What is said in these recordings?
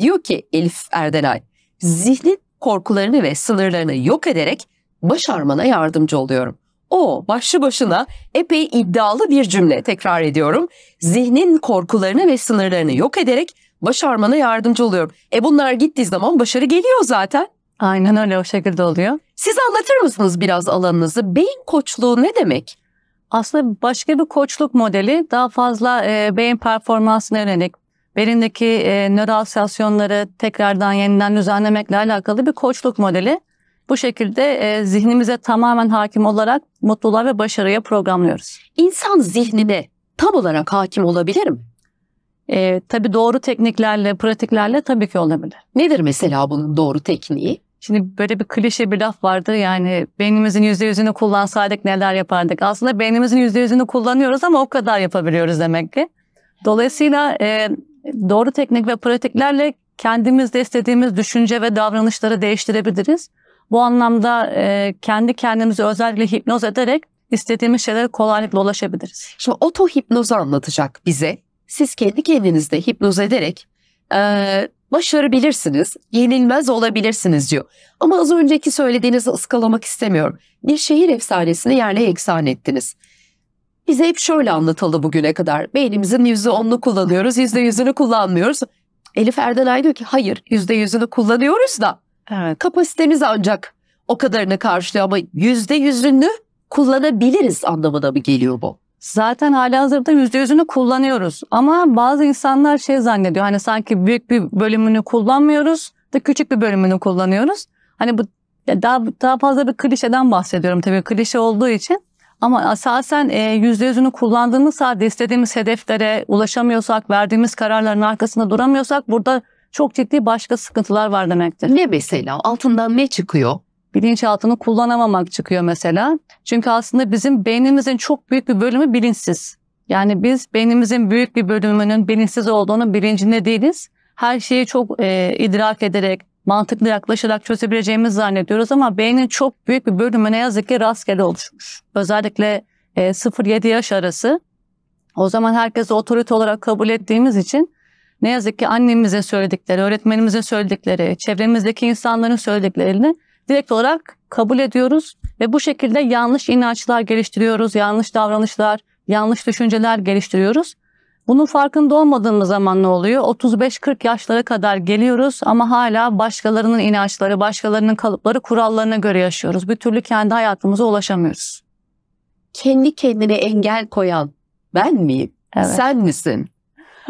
Diyor ki Elif Erdelay, zihnin korkularını ve sınırlarını yok ederek başarmana yardımcı oluyorum. O başlı başına epey iddialı bir cümle tekrar ediyorum. Zihnin korkularını ve sınırlarını yok ederek başarmana yardımcı oluyorum. E bunlar gittiği zaman başarı geliyor zaten. Aynen öyle o şekilde oluyor. Siz anlatır mısınız biraz alanınızı? Beyin koçluğu ne demek? Aslında başka bir koçluk modeli daha fazla e, beyin performansına yönelik, Belindeki e, nöral stasyonları tekrardan yeniden düzenlemekle alakalı bir koçluk modeli. Bu şekilde e, zihnimize tamamen hakim olarak mutluluğa ve başarıya programlıyoruz. İnsan zihnine tam olarak hakim olabilir mi? E, tabii doğru tekniklerle, pratiklerle tabii ki olabilir. Nedir mesela bunun doğru tekniği? Şimdi böyle bir klişe bir laf vardı yani beynimizin yüzde yüzünü kullansaydık neler yapardık. Aslında beynimizin yüzde yüzünü kullanıyoruz ama o kadar yapabiliyoruz demek ki. Dolayısıyla e, doğru teknik ve pratiklerle kendimizde istediğimiz düşünce ve davranışları değiştirebiliriz. Bu anlamda e, kendi kendimizi özellikle hipnoz ederek istediğimiz şeylere kolaylıkla ulaşabiliriz. Şimdi oto hipnozu anlatacak bize. Siz kendi kendinizde hipnoz ederek e, başarabilirsiniz, yenilmez olabilirsiniz diyor. Ama az önceki söylediğinizi ıskalamak istemiyorum. Bir şehir efsanesini yerle eksan ettiniz. Bize hep şöyle anlatıldı bugüne kadar. Beynimizin yüzde onunu kullanıyoruz, yüzde yüzünü kullanmıyoruz. Elif Erdenay diyor ki hayır yüzde yüzünü kullanıyoruz da evet. kapasitemiz ancak o kadarını karşılıyor ama yüzde yüzünü kullanabiliriz anlamına mı geliyor bu? Zaten halihazırda yüzde yüzünü kullanıyoruz ama bazı insanlar şey zannediyor hani sanki büyük bir bölümünü kullanmıyoruz da küçük bir bölümünü kullanıyoruz. Hani bu daha daha fazla bir klişeden bahsediyorum tabii klişe olduğu için ama esasen e, yüzde yüzünü kullandığımızsa istediğimiz hedeflere ulaşamıyorsak, verdiğimiz kararların arkasında duramıyorsak burada çok ciddi başka sıkıntılar var demektir. Ne mesela? Altından ne çıkıyor? Bilinçaltını kullanamamak çıkıyor mesela. Çünkü aslında bizim beynimizin çok büyük bir bölümü bilinçsiz. Yani biz beynimizin büyük bir bölümünün bilinçsiz olduğunu bilincinde değiliz. Her şeyi çok e, idrak ederek, mantıklı yaklaşarak çözebileceğimiz zannediyoruz ama beynin çok büyük bir bölümü ne yazık ki rastgele oluşmuş. Özellikle e, 0-7 yaş arası o zaman herkesi otorite olarak kabul ettiğimiz için ne yazık ki annemize söyledikleri, öğretmenimize söyledikleri, çevremizdeki insanların söylediklerini direkt olarak kabul ediyoruz ve bu şekilde yanlış inançlar geliştiriyoruz, yanlış davranışlar, yanlış düşünceler geliştiriyoruz. Bunun farkında olmadığımız zaman ne oluyor? 35-40 yaşlara kadar geliyoruz ama hala başkalarının inançları, başkalarının kalıpları, kurallarına göre yaşıyoruz. Bir türlü kendi hayatımıza ulaşamıyoruz. Kendi kendine engel koyan ben miyim? Evet. Sen misin?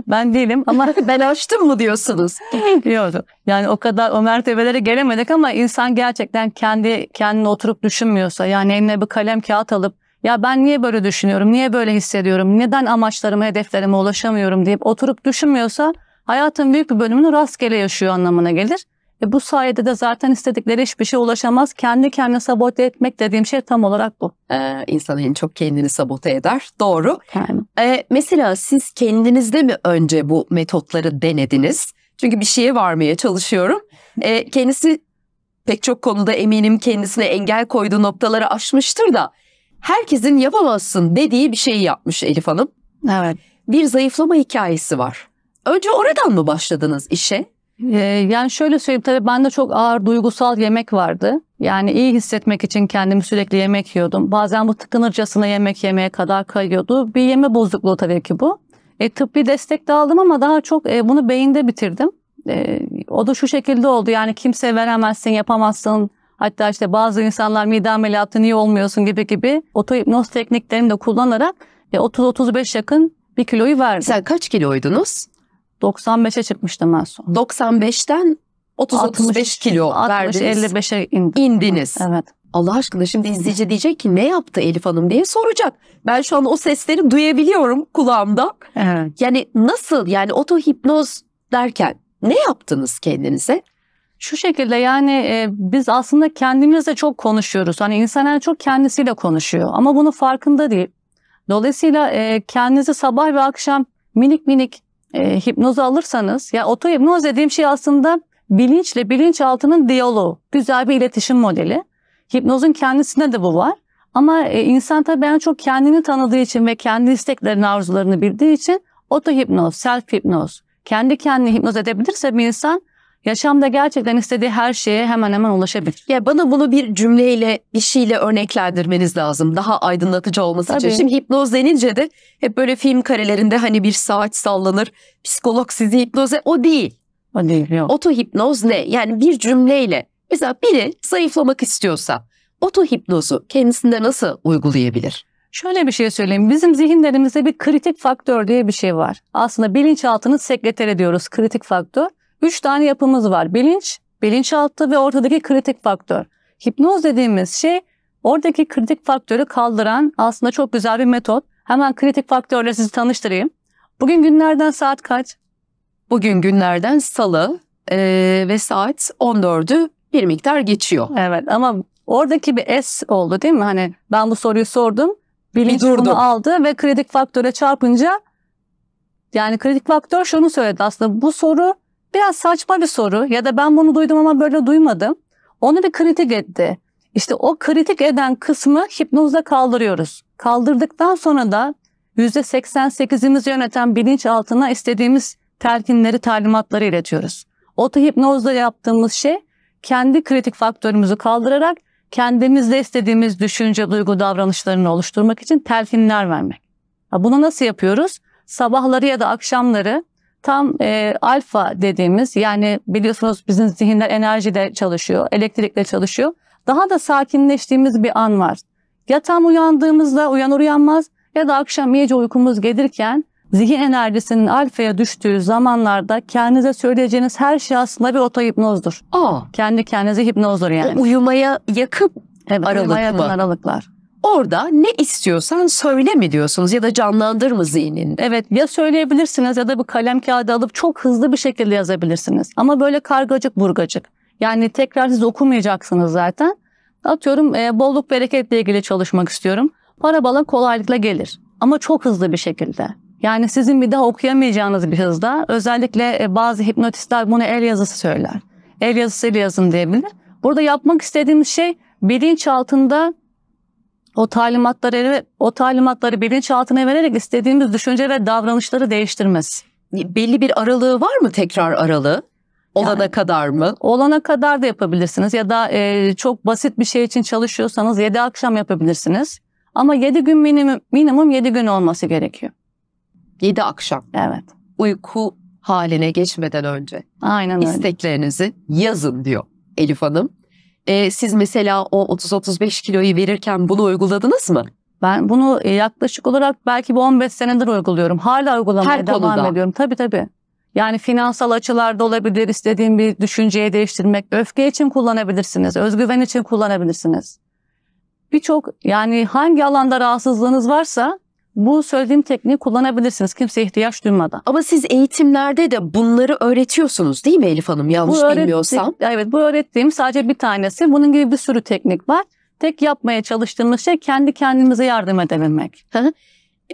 Ben değilim ama ben açtım mı diyorsunuz? Diyordu. Yani o kadar o mertebelere gelemedik ama insan gerçekten kendi kendine oturup düşünmüyorsa yani eline bir kalem kağıt alıp ya ben niye böyle düşünüyorum? Niye böyle hissediyorum? Neden amaçlarıma, hedeflerime ulaşamıyorum deyip oturup düşünmüyorsa hayatın büyük bir bölümünü rastgele yaşıyor anlamına gelir. E bu sayede de zaten istedikleri hiçbir şey ulaşamaz. Kendi kendini sabote etmek dediğim şey tam olarak bu. Ee, insan en çok kendini sabote eder. Doğru. Yani. Ee, mesela siz kendinizde mi önce bu metotları denediniz? Çünkü bir şeye varmaya çalışıyorum. Ee, kendisi pek çok konuda eminim kendisine engel koyduğu noktaları aşmıştır da herkesin yapamazsın dediği bir şeyi yapmış Elif Hanım. Evet. Bir zayıflama hikayesi var. Önce oradan mı başladınız işe? Ee, yani şöyle söyleyeyim tabii bende çok ağır duygusal yemek vardı. Yani iyi hissetmek için kendimi sürekli yemek yiyordum. Bazen bu tıkınırcasına yemek yemeye kadar kayıyordu. Bir yeme bozukluğu tabii ki bu. E, tıbbi destek de aldım ama daha çok e, bunu beyinde bitirdim. E, o da şu şekilde oldu yani kimseye veremezsin, yapamazsın, Hatta işte bazı insanlar mide ameliyatı niye olmuyorsun gibi gibi otohipnoz tekniklerini de kullanarak 30-35 e, yakın bir kiloyu verdim. Sen kaç kiloydunuz? 95'e çıkmıştım en son. 95'ten 30-35 kilo 60, verdiniz. 55'e indim. indiniz. Evet. Allah aşkına şimdi izleyici diyecek ki ne yaptı Elif Hanım diye soracak. Ben şu an o sesleri duyabiliyorum kulağımda. Evet. Yani nasıl yani otohipnoz derken ne yaptınız kendinize? Şu şekilde yani e, biz aslında kendimizle çok konuşuyoruz. Hani insan en çok kendisiyle konuşuyor ama bunu farkında değil. Dolayısıyla e, kendinizi sabah ve akşam minik minik e, hipnoza alırsanız, ya yani oto hipnoz dediğim şey aslında bilinçle bilinçaltının diyaloğu, güzel bir iletişim modeli. Hipnozun kendisinde de bu var. Ama e, insan tabii en çok kendini tanıdığı için ve kendi isteklerini, arzularını bildiği için oto hipnoz, self hipnoz, kendi kendini hipnoz edebilirse bir insan yaşamda gerçekten istediği her şeye hemen hemen ulaşabilir. Ya bana bunu bir cümleyle, bir şeyle örneklendirmeniz lazım. Daha aydınlatıcı olması Tabii. için. Şimdi hipnoz denince de hep böyle film karelerinde hani bir saat sallanır. Psikolog sizi hipnoze o değil. O değil yok. Otohipnoz ne? Yani bir cümleyle. Mesela biri zayıflamak istiyorsa otohipnozu kendisinde nasıl uygulayabilir? Şöyle bir şey söyleyeyim. Bizim zihinlerimizde bir kritik faktör diye bir şey var. Aslında bilinçaltının sekreteri diyoruz kritik faktör. Üç tane yapımız var. Bilinç, bilinçaltı ve ortadaki kritik faktör. Hipnoz dediğimiz şey oradaki kritik faktörü kaldıran aslında çok güzel bir metot. Hemen kritik faktörle sizi tanıştırayım. Bugün günlerden saat kaç? Bugün günlerden salı ee, ve saat 14'ü bir miktar geçiyor. Evet ama oradaki bir S oldu değil mi? Hani ben bu soruyu sordum. Bilinç bunu aldı ve kritik faktöre çarpınca yani kritik faktör şunu söyledi aslında bu soru Biraz saçma bir soru ya da ben bunu duydum ama böyle duymadım. Onu bir kritik etti. İşte o kritik eden kısmı hipnozda kaldırıyoruz. Kaldırdıktan sonra da %88'imizi yöneten bilinç altına istediğimiz telkinleri, talimatları iletiyoruz. Otohipnozda yaptığımız şey kendi kritik faktörümüzü kaldırarak kendimizde istediğimiz düşünce, duygu, davranışlarını oluşturmak için telkinler vermek. Bunu nasıl yapıyoruz? Sabahları ya da akşamları tam e, alfa dediğimiz yani biliyorsunuz bizim zihinler enerjiyle çalışıyor, elektrikle çalışıyor. Daha da sakinleştiğimiz bir an var. Ya tam uyandığımızda uyanır uyanmaz ya da akşam iyice uykumuz gelirken zihin enerjisinin alfaya düştüğü zamanlarda kendinize söyleyeceğiniz her şey aslında bir otohipnozdur. Aa. Kendi kendinize hipnozdur yani. O uyumaya yakın evet, aralık uyumaya mı? aralıklar. Orada ne istiyorsan söyle mi diyorsunuz ya da canlandır mı zihninde? Evet ya söyleyebilirsiniz ya da bir kalem kağıdı alıp çok hızlı bir şekilde yazabilirsiniz. Ama böyle kargacık burgacık. Yani tekrar siz okumayacaksınız zaten. Atıyorum e, bolluk bereketle ilgili çalışmak istiyorum. Para bala kolaylıkla gelir ama çok hızlı bir şekilde. Yani sizin bir daha okuyamayacağınız bir hızda özellikle e, bazı hipnotistler bunu el yazısı söyler. El yazısıyla yazın diyebilir. Burada yapmak istediğimiz şey bilinç altında o talimatları o talimatları bilinçaltına vererek istediğimiz düşünce ve davranışları değiştirmez. Belli bir aralığı var mı tekrar aralığı? Olana yani, kadar mı? Olana kadar da yapabilirsiniz ya da e, çok basit bir şey için çalışıyorsanız 7 akşam yapabilirsiniz. Ama 7 gün minimum minimum 7 gün olması gerekiyor. 7 akşam. Evet. Uyku haline geçmeden önce. Aynen öyle. İsteklerinizi yazın diyor Elif Hanım e, siz mesela o 30-35 kiloyu verirken bunu uyguladınız mı? Ben bunu e, yaklaşık olarak belki bu 15 senedir uyguluyorum. Hala uygulamaya Her devam konuda. ediyorum. Tabii tabii. Yani finansal açılarda olabilir, istediğim bir düşünceyi değiştirmek, öfke için kullanabilirsiniz, özgüven için kullanabilirsiniz. Birçok yani hangi alanda rahatsızlığınız varsa bu söylediğim tekniği kullanabilirsiniz kimseye ihtiyaç duymadan. Ama siz eğitimlerde de bunları öğretiyorsunuz değil mi Elif Hanım yanlış bu bilmiyorsam? Evet bu öğrettiğim sadece bir tanesi. Bunun gibi bir sürü teknik var. Tek yapmaya çalıştığımız şey kendi kendimize yardım edebilmek.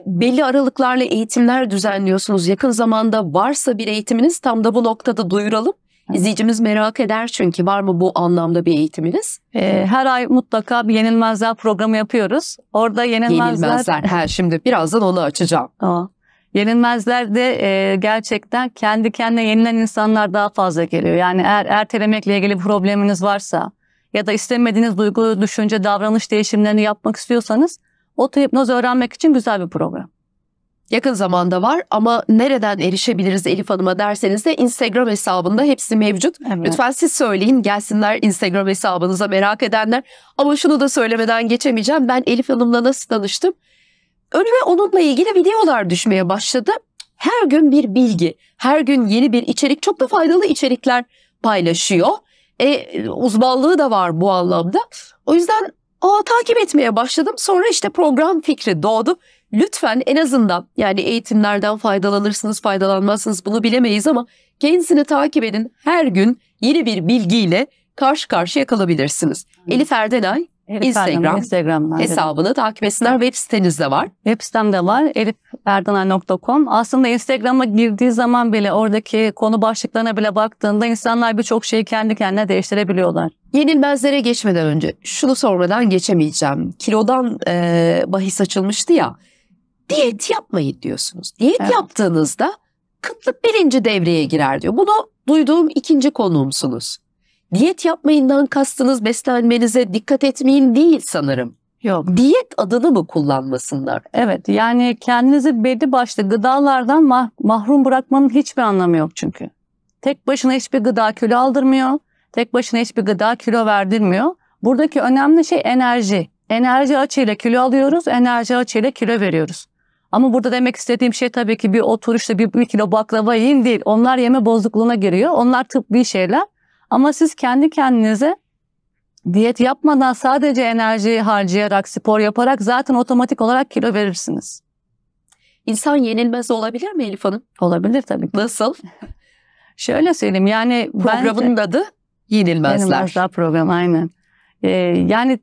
belli aralıklarla eğitimler düzenliyorsunuz. Yakın zamanda varsa bir eğitiminiz tam da bu noktada duyuralım. İzleyicimiz merak eder çünkü var mı bu anlamda bir eğitiminiz? Ee, her ay mutlaka bir Yenilmezler programı yapıyoruz. Orada Yenilmezler... Yenilmezler, ha, şimdi birazdan onu açacağım. Aa. Yenilmezler de e, gerçekten kendi kendine yenilen insanlar daha fazla geliyor. Yani eğer ertelemekle ilgili bir probleminiz varsa ya da istemediğiniz duygu, düşünce, davranış değişimlerini yapmak istiyorsanız otohipnoz öğrenmek için güzel bir program yakın zamanda var ama nereden erişebiliriz Elif Hanım'a derseniz de Instagram hesabında hepsi mevcut. Evet. Lütfen siz söyleyin gelsinler Instagram hesabınıza merak edenler. Ama şunu da söylemeden geçemeyeceğim. Ben Elif Hanım'la nasıl tanıştım? Önüme onunla ilgili videolar düşmeye başladı. Her gün bir bilgi, her gün yeni bir içerik, çok da faydalı içerikler paylaşıyor. E, uzmanlığı da var bu anlamda. O yüzden Aa, takip etmeye başladım. Sonra işte program fikri doğdu lütfen en azından yani eğitimlerden faydalanırsınız faydalanmazsınız bunu bilemeyiz ama kendisini takip edin. Her gün yeni bir bilgiyle karşı karşıya kalabilirsiniz. Elif Erdenay Elif Instagram Instagram'dan hesabını evet. takip etsinler. Web sitenizde var. Web sitemde var. eliferdanay.com. Aslında Instagram'a girdiği zaman bile oradaki konu başlıklarına bile baktığında insanlar birçok şeyi kendi kendine değiştirebiliyorlar. Yenilmezlere geçmeden önce şunu sormadan geçemeyeceğim. Kilodan e, bahis açılmıştı ya diyet yapmayın diyorsunuz. Diyet evet. yaptığınızda kıtlık birinci devreye girer diyor. Bunu duyduğum ikinci konuğumsunuz. Diyet yapmayından kastınız beslenmenize dikkat etmeyin değil sanırım. Yok. Diyet adını mı kullanmasınlar? Evet yani kendinizi belli başlı gıdalardan mah mahrum bırakmanın hiçbir anlamı yok çünkü. Tek başına hiçbir gıda kilo aldırmıyor. Tek başına hiçbir gıda kilo verdirmiyor. Buradaki önemli şey enerji. Enerji açığıyla kilo alıyoruz, enerji açığıyla kilo veriyoruz. Ama burada demek istediğim şey tabii ki bir oturuşta bir, bir kilo baklava yiyin değil. Onlar yeme bozukluğuna giriyor. Onlar tıbbi şeyler. Ama siz kendi kendinize diyet yapmadan sadece enerji harcayarak, spor yaparak zaten otomatik olarak kilo verirsiniz. İnsan yenilmez olabilir mi Elif Hanım? Olabilir tabii ki. Nasıl? Şöyle söyleyeyim yani... Programın bence, adı Yenilmezler. Yenilmezler programı aynen. Ee, yani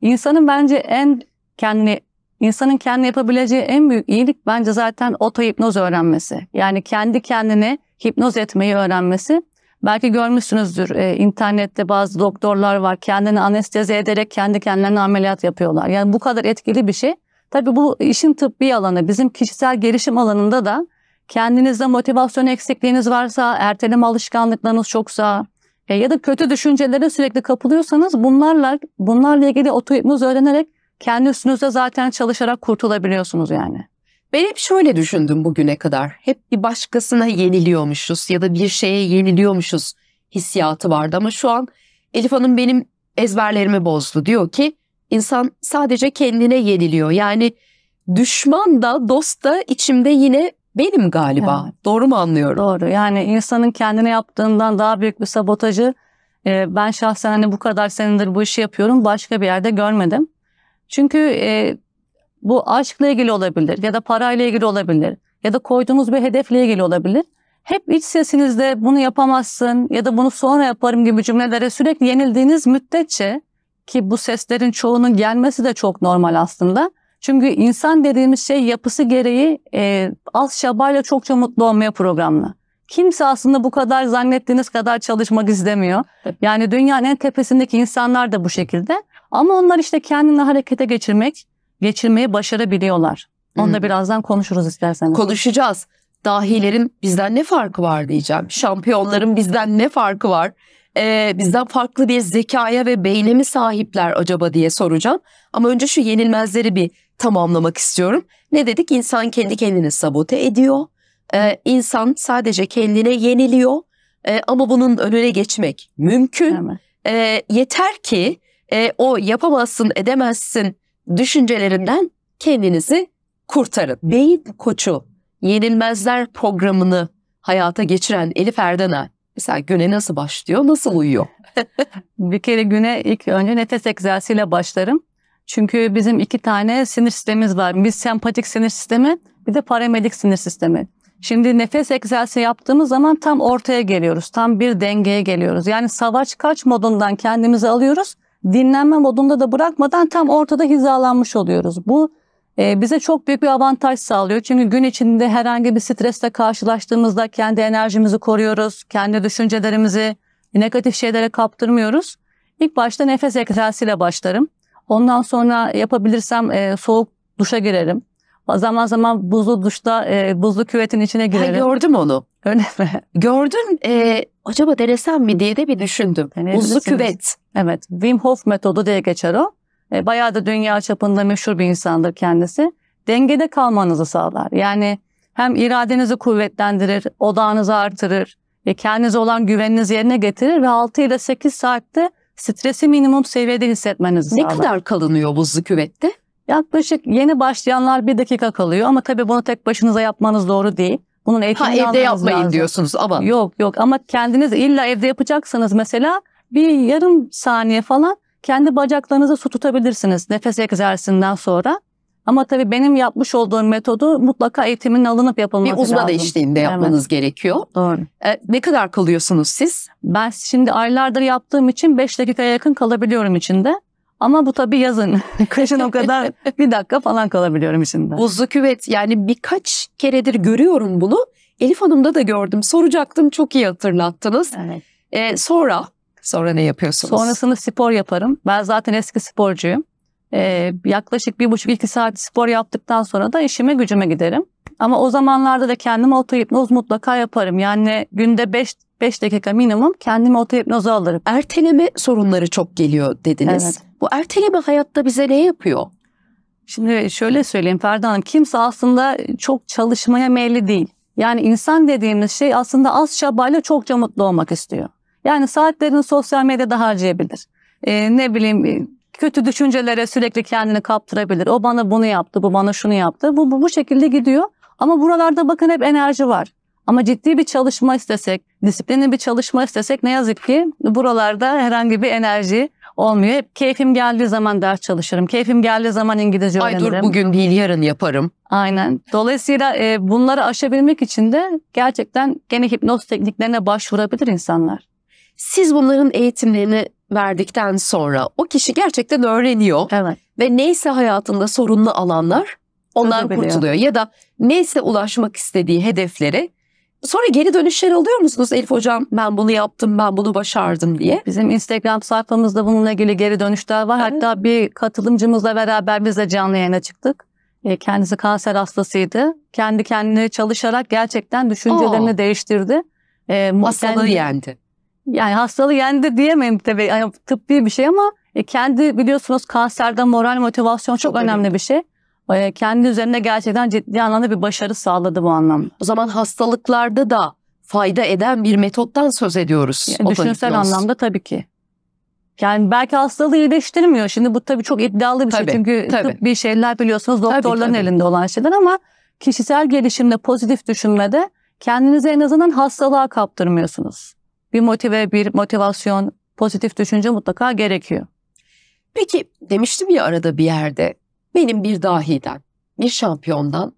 insanın bence en kendini İnsanın kendi yapabileceği en büyük iyilik bence zaten otohipnoz öğrenmesi. Yani kendi kendine hipnoz etmeyi öğrenmesi. Belki görmüşsünüzdür e, internette bazı doktorlar var kendini anestezi ederek kendi kendilerine ameliyat yapıyorlar. Yani bu kadar etkili bir şey. Tabii bu işin tıbbi alanı bizim kişisel gelişim alanında da kendinizde motivasyon eksikliğiniz varsa, erteleme alışkanlıklarınız çoksa e, ya da kötü düşüncelere sürekli kapılıyorsanız bunlarla bunlarla ilgili otohipnoz öğrenerek kendi üstünüzde zaten çalışarak kurtulabiliyorsunuz yani. Ben hep şöyle düşündüm bugüne kadar. Hep bir başkasına yeniliyormuşuz ya da bir şeye yeniliyormuşuz hissiyatı vardı. Ama şu an Elif Hanım benim ezberlerimi bozdu. Diyor ki insan sadece kendine yeniliyor. Yani düşman da dost da içimde yine benim galiba. Evet. Doğru mu anlıyorum? Doğru. Yani insanın kendine yaptığından daha büyük bir sabotajı e, ben şahsen hani bu kadar senedir bu işi yapıyorum başka bir yerde görmedim. Çünkü e, bu aşkla ilgili olabilir ya da parayla ilgili olabilir ya da koyduğunuz bir hedefle ilgili olabilir. Hep iç sesinizde bunu yapamazsın ya da bunu sonra yaparım gibi cümlelere sürekli yenildiğiniz müddetçe ki bu seslerin çoğunun gelmesi de çok normal aslında. Çünkü insan dediğimiz şey yapısı gereği e, az şabayla çokça mutlu olmaya programlı kimse aslında bu kadar zannettiğiniz kadar çalışmak istemiyor. Yani dünyanın en tepesindeki insanlar da bu şekilde. Ama onlar işte kendini harekete geçirmek, geçirmeyi başarabiliyorlar. Onu da birazdan konuşuruz isterseniz. Konuşacağız. Dahilerin bizden ne farkı var diyeceğim. Şampiyonların bizden ne farkı var? Ee, bizden farklı bir zekaya ve beyne mi sahipler acaba diye soracağım. Ama önce şu yenilmezleri bir tamamlamak istiyorum. Ne dedik? İnsan kendi kendini sabote ediyor e, insan sadece kendine yeniliyor e, ama bunun önüne geçmek mümkün. E, yeter ki e, o yapamazsın edemezsin düşüncelerinden kendinizi kurtarın. Beyin koçu yenilmezler programını hayata geçiren Elif Erdenel Mesela güne nasıl başlıyor, nasıl uyuyor? bir kere güne ilk önce nefes egzersiziyle başlarım. Çünkü bizim iki tane sinir sistemimiz var. Biz sempatik sinir sistemi, bir de paramedik sinir sistemi. Şimdi nefes egzersizi yaptığımız zaman tam ortaya geliyoruz. Tam bir dengeye geliyoruz. Yani savaş kaç modundan kendimizi alıyoruz. Dinlenme modunda da bırakmadan tam ortada hizalanmış oluyoruz. Bu e, bize çok büyük bir avantaj sağlıyor. Çünkü gün içinde herhangi bir stresle karşılaştığımızda kendi enerjimizi koruyoruz. Kendi düşüncelerimizi negatif şeylere kaptırmıyoruz. İlk başta nefes egzersiziyle başlarım. Ondan sonra yapabilirsem e, soğuk duşa girerim. Zaman zaman buzlu duşta e, buzlu küvetin içine girerim. Ha, gördüm onu. Öyle mi? Gördün? E, acaba denesem mi diye de bir düşündüm. Yani buzlu küvet. Evet. Wim Hof metodu diye geçer o. E, bayağı da dünya çapında meşhur bir insandır kendisi. Dengede kalmanızı sağlar. Yani hem iradenizi kuvvetlendirir, odağınızı artırır, e, kendinize olan güveniniz yerine getirir ve 6 ile 8 saatte stresi minimum seviyede hissetmenizi ne sağlar. Ne kadar kalınıyor buzlu küvette? Yaklaşık yeni başlayanlar bir dakika kalıyor ama tabii bunu tek başınıza yapmanız doğru değil. Bunun ha, evde yapmayın lazım. diyorsunuz ama. Yok yok ama kendiniz illa evde yapacaksanız mesela bir yarım saniye falan kendi bacaklarınızı su tutabilirsiniz nefes egzersizinden sonra. Ama tabii benim yapmış olduğum metodu mutlaka eğitimin alınıp yapılması lazım. Bir uzman lazım. eşliğinde yapmanız evet. gerekiyor. Doğru. E, ne kadar kalıyorsunuz siz? Ben şimdi aylardır yaptığım için 5 dakikaya yakın kalabiliyorum içinde. Ama bu tabii yazın. Kışın o kadar bir dakika falan kalabiliyorum içinde. Buzlu küvet yani birkaç keredir görüyorum bunu. Elif Hanım'da da gördüm. Soracaktım çok iyi hatırlattınız. Evet. Ee, sonra sonra ne yapıyorsunuz? Sonrasında spor yaparım. Ben zaten eski sporcuyum. Ee, yaklaşık bir buçuk iki saat spor yaptıktan sonra da işime gücüme giderim. Ama o zamanlarda da kendime otohipnoz mutlaka yaparım. Yani günde beş beş dakika minimum kendimi otohipnoza alırım. Erteleme sorunları çok geliyor dediniz. Evet. Bu erteleme hayatta bize ne yapıyor? Şimdi şöyle söyleyeyim Ferda Hanım, kimse aslında çok çalışmaya meyilli değil. Yani insan dediğimiz şey aslında az çabayla çokça mutlu olmak istiyor. Yani saatlerini sosyal medyada harcayabilir. Ee, ne bileyim kötü düşüncelere sürekli kendini kaptırabilir. O bana bunu yaptı, bu bana şunu yaptı. Bu, bu, bu şekilde gidiyor. Ama buralarda bakın hep enerji var. Ama ciddi bir çalışma istesek, disiplinli bir çalışma istesek ne yazık ki buralarda herhangi bir enerji olmuyor. Hep keyfim geldiği zaman ders çalışırım. Keyfim geldiği zaman İngilizce öğrenirim. Ay dur bugün değil yarın yaparım. Aynen. Dolayısıyla e, bunları aşabilmek için de gerçekten gene hipnoz tekniklerine başvurabilir insanlar. Siz bunların eğitimlerini verdikten sonra o kişi gerçekten öğreniyor. Evet. Ve neyse hayatında sorunlu alanlar onlar kurtuluyor. Ya da neyse ulaşmak istediği hedeflere Sonra geri dönüşler alıyor musunuz Elif hocam? Ben bunu yaptım, ben bunu başardım diye. Bizim Instagram sayfamızda bununla ilgili geri dönüşler var. Hatta bir katılımcımızla beraber biz de canlı yayına çıktık. E, kendisi kanser hastasıydı. Kendi kendine çalışarak gerçekten düşüncelerini Aa. değiştirdi. E, hastalığı kendi, yendi. Yani hastalığı yendi diyemem tabii yani tıbbi bir şey ama e, kendi biliyorsunuz kanserde moral motivasyon çok, çok önemli, önemli bir şey kendi üzerinde gerçekten ciddi anlamda bir başarı sağladı bu anlamda. O zaman hastalıklarda da fayda eden bir metottan söz ediyoruz. Yani düşünsel anlamda tabii ki. Yani belki hastalığı iyileştirmiyor. Şimdi bu tabii çok iddialı bir şey. tabii, şey. Çünkü tabii. tıp bir şeyler biliyorsunuz doktorların tabii, tabii. elinde olan şeyler ama kişisel gelişimde, pozitif düşünmede kendinize en azından hastalığa kaptırmıyorsunuz. Bir motive, bir motivasyon, pozitif düşünce mutlaka gerekiyor. Peki demiştim ya arada bir yerde benim bir dahiden, bir şampiyondan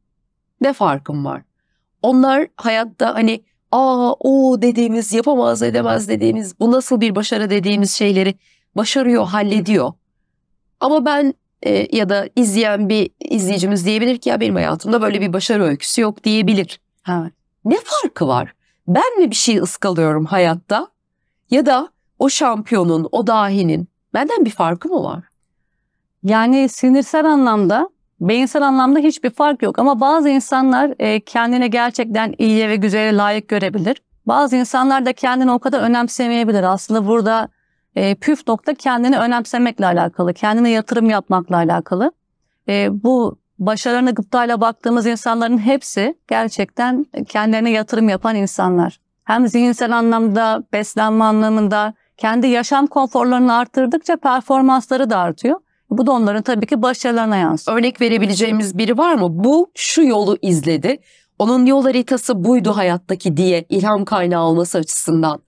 ne farkım var? Onlar hayatta hani aa o dediğimiz yapamaz edemez dediğimiz bu nasıl bir başarı dediğimiz şeyleri başarıyor, hallediyor. Ama ben e, ya da izleyen bir izleyicimiz diyebilir ki ya benim hayatımda böyle bir başarı öyküsü yok diyebilir. Evet. Ne farkı var? Ben mi bir şey ıskalıyorum hayatta? Ya da o şampiyonun, o dahinin benden bir farkı mı var? Yani sinirsel anlamda, beyinsel anlamda hiçbir fark yok. Ama bazı insanlar e, kendine gerçekten iyiye ve güzele layık görebilir. Bazı insanlar da kendini o kadar önemsemeyebilir. Aslında burada e, püf nokta kendini önemsemekle alakalı, kendine yatırım yapmakla alakalı. E, bu başarılarına gıptayla baktığımız insanların hepsi gerçekten kendilerine yatırım yapan insanlar. Hem zihinsel anlamda, beslenme anlamında, kendi yaşam konforlarını arttırdıkça performansları da artıyor. Bu da onların tabii ki başarılarına yansıyor. Örnek verebileceğimiz biri var mı? Bu şu yolu izledi. Onun yol haritası buydu hayattaki diye ilham kaynağı olması açısından.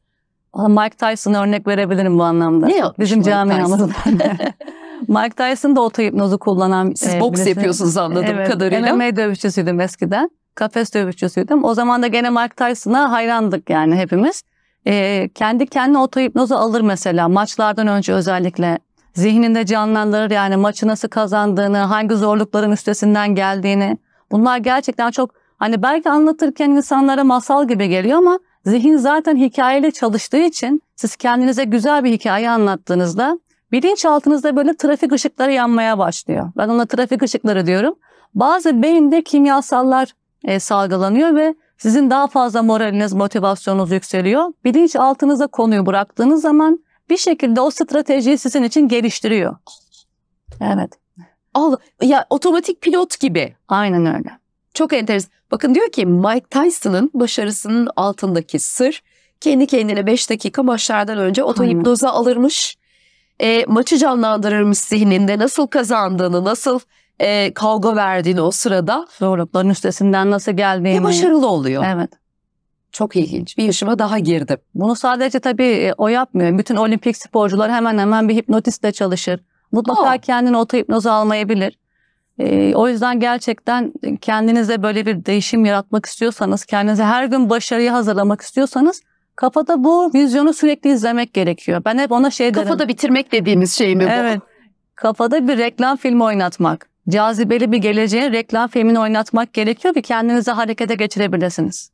Mike Tyson örnek verebilirim bu anlamda. Ne yapmış Bizim camiamızın. Mike Tyson da otohipnozu kullanan Siz e, boks yapıyorsunuz anladığım evet, kadarıyla. MMA dövüşçüsüydüm eskiden. Kafes dövüşçüsüydüm. O zaman da gene Mike Tyson'a hayrandık yani hepimiz. E, kendi kendine otohipnozu alır mesela. Maçlardan önce özellikle zihninde canlandırır yani maçı nasıl kazandığını, hangi zorlukların üstesinden geldiğini. Bunlar gerçekten çok hani belki anlatırken insanlara masal gibi geliyor ama zihin zaten hikayeyle çalıştığı için siz kendinize güzel bir hikaye anlattığınızda bilinçaltınızda böyle trafik ışıkları yanmaya başlıyor. Ben ona trafik ışıkları diyorum. Bazı beyinde kimyasallar e, salgılanıyor ve sizin daha fazla moraliniz, motivasyonunuz yükseliyor. Bilinç Bilinçaltınıza konuyu bıraktığınız zaman bir şekilde o stratejiyi sizin için geliştiriyor. Evet. Al ya otomatik pilot gibi. Aynen öyle. Çok enteresan. Bakın diyor ki Mike Tyson'ın başarısının altındaki sır kendi kendine 5 dakika maçlardan önce otohipnoza alırmış. E, maçı canlandırırmış zihninde nasıl kazandığını, nasıl e, kavga verdiğini o sırada. Zorlukların üstesinden nasıl geldiğini. Ve başarılı oluyor. Evet. Çok ilginç. Bir yaşıma daha girdim. Bunu sadece tabii e, o yapmıyor. Bütün olimpik sporcular hemen hemen bir hipnotistle çalışır. Mutlaka oh. kendini otohipnoz almayabilir. Ee, o yüzden gerçekten kendinize böyle bir değişim yaratmak istiyorsanız, kendinize her gün başarıyı hazırlamak istiyorsanız kafada bu vizyonu sürekli izlemek gerekiyor. Ben hep ona şey kafada derim. Kafada bitirmek dediğimiz şey mi bu? Evet. Kafada bir reklam filmi oynatmak. Cazibeli bir geleceğin reklam filmini oynatmak gerekiyor ki kendinizi harekete geçirebilirsiniz.